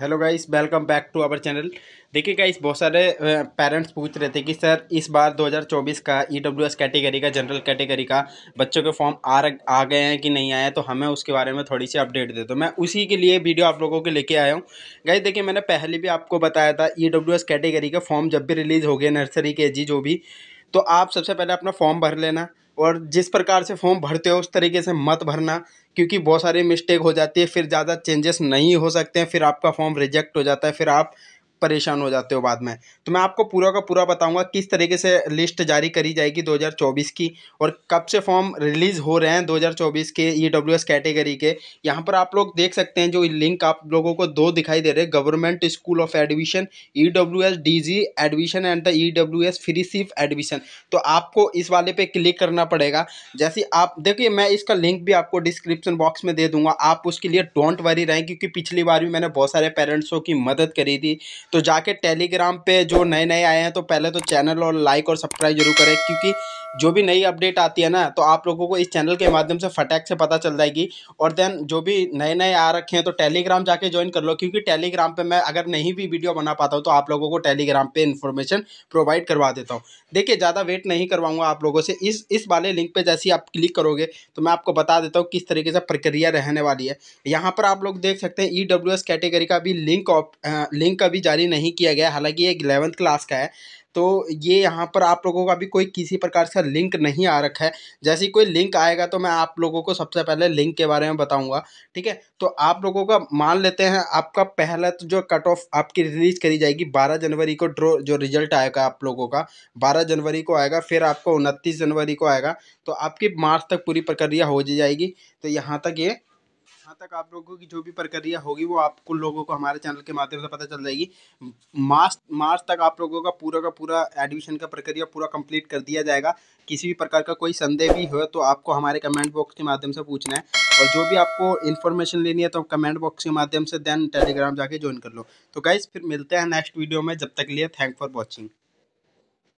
hello guys welcome back to our channel देखिए guys बहुत सारे पेरेंट्स पूछ रहे थे कि सर इस बार 2024 का ई e कैटेगरी का जनरल कैटेगरी का बच्चों के फॉर्म आ आ गए हैं कि नहीं आए हैं तो हमें उसके बारे में थोड़ी सी अपडेट दे दो तो मैं उसी के लिए वीडियो आप लोगों के लेके आया हूँ गाइस देखिए मैंने पहले भी आपको बताया था ई e कैटेगरी का फॉर्म जब भी रिलीज़ हो गया नर्सरी के जी जो भी तो आप सबसे पहले अपना फॉर्म भर लेना और जिस प्रकार से फॉर्म भरते हो उस तरीके से मत भरना क्योंकि बहुत सारे मिस्टेक हो जाती है फिर ज़्यादा चेंजेस नहीं हो सकते हैं फिर आपका फॉर्म रिजेक्ट हो जाता है फिर आप परेशान हो जाते हो बाद में तो मैं आपको पूरा का पूरा बताऊंगा किस तरीके से लिस्ट जारी करी जाएगी 2024 की और कब से फॉर्म रिलीज़ हो रहे हैं 2024 के ई डब्ल्यू एस कैटेगरी के यहाँ पर आप लोग देख सकते हैं जो लिंक आप लोगों को दो दिखाई दे रहे हैं government school of admission E W S D G admission and the E W S free सिर्फ एडमिशन तो आपको इस वाले पर क्लिक करना पड़ेगा जैसे आप देखिए मैं इसका लिंक भी आपको डिस्क्रिप्शन बॉक्स में दे दूंगा आप उसके लिए डोंट वरी रहें क्योंकि पिछली बार भी मैंने बहुत सारे पेरेंट्सों की मदद करी थी तो जाके टेलीग्राम पे जो नए नए आए हैं तो पहले तो चैनल और लाइक और सब्सक्राइब जरूर करें क्योंकि जो भी नई अपडेट आती है ना तो आप लोगों को इस चैनल के माध्यम से फटैक से पता चल जाएगी और देन जो भी नए नए आ रखे हैं तो टेलीग्राम जाके ज्वाइन कर लो क्योंकि टेलीग्राम पर मैं अगर नहीं भी वीडियो बना पाता हूँ तो आप लोगों को टेलीग्राम पर इन्फॉर्मेशन प्रोवाइड करवा देता हूँ देखिए ज़्यादा वेट नहीं करवाऊँगा आप लोगों से इस इस वाले लिंक पर जैसे ही आप क्लिक करोगे तो मैं आपको बता देता हूँ किस तरीके से प्रक्रिया रहने वाली है यहाँ पर आप लोग देख सकते हैं ई e कैटेगरी का भी लिंक लिंक अभी जारी नहीं किया गया हालांकि ये इलेवंथ क्लास का है तो ये यहाँ पर आप लोगों का भी कोई किसी प्रकार से लिंक नहीं आ रखा है जैसे कोई लिंक आएगा तो मैं आप लोगों को सबसे पहले लिंक के बारे में बताऊँगा ठीक है तो आप लोगों का मान लेते हैं आपका पहला तो जो कट ऑफ आपकी रिलीज़ करी जाएगी बारह जनवरी को ड्रो जो रिजल्ट आएगा आप लोगों का बारह जनवरी को आएगा फिर आपको उनतीस जनवरी को आएगा तो आपकी मार्च तक पूरी प्रक्रिया हो जाएगी तो यहाँ तक ये यहाँ तक आप लोगों की जो भी प्रक्रिया होगी वो आपको लोगों को हमारे चैनल के माध्यम से पता चल जाएगी मार्च मार्च तक आप लोगों का पूरा का पूरा एडमिशन का प्रक्रिया पूरा कंप्लीट कर दिया जाएगा किसी भी प्रकार का कोई संदेह भी हो तो आपको हमारे कमेंट बॉक्स के माध्यम से पूछना है और जो भी आपको इन्फॉर्मेशन लेनी है तो कमेंट बॉक्स के माध्यम से देन टेलीग्राम जाके ज्वाइन कर लो तो गाइज फिर मिलते हैं नेक्स्ट वीडियो में जब तक लिए थैंक फॉर वॉचिंग